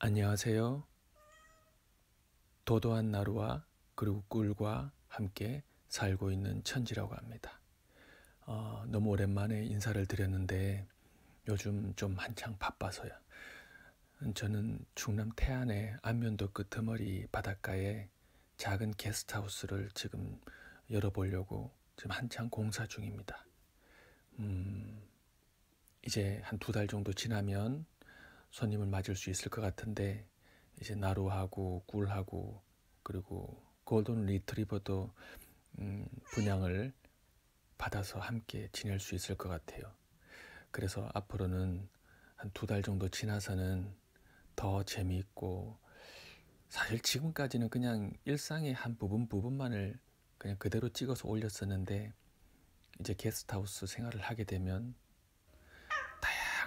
안녕하세요. 도도한 나루와 그리고 꿀과 함께 살고 있는 천지라고 합니다. 어, 너무 오랜만에 인사를 드렸는데 요즘 좀 한창 바빠서요. 저는 충남 태안의 안면도 끄머리 바닷가에 작은 게스트하우스를 지금 열어보려고 지금 한창 공사 중입니다. 음, 이제 한 두 달 정도 지나면 손님을 맞을 수 있을 것 같은데 이제 나루하고 굴하고 그리고 골든 리트리버도 음, 분양을 받아서 함께 지낼 수 있을 것 같아요. 그래서 앞으로는 한 두 달 정도 지나서는 더 재미있고 사실 지금까지는 그냥 일상의 한 부분 부분만을 그냥 그대로 찍어서 올렸었는데 이제 게스트하우스 생활을 하게 되면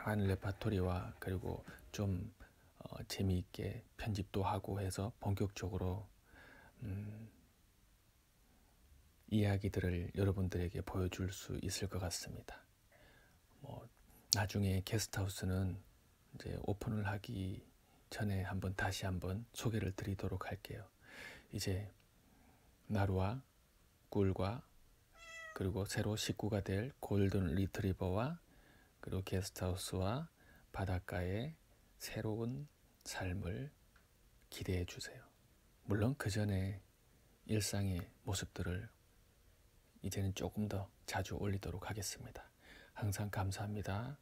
다양한 레파토리와 그리고 좀 어, 재미있게 편집도 하고 해서 본격적으로 음, 이야기들을 여러분들에게 보여줄 수 있을 것 같습니다. 뭐 나중에 게스트하우스는 이제 오픈을 하기 전에 한번 다시 한번 소개를 드리도록 할게요. 이제 나루와 꿀과 그리고 새로 식구가 될 골든 리트리버와 그리고 게스트하우스와 바닷가의 새로운 삶을 기대해 주세요. 물론 그 전에 일상의 모습들을 이제는 조금 더 자주 올리도록 하겠습니다. 항상 감사합니다.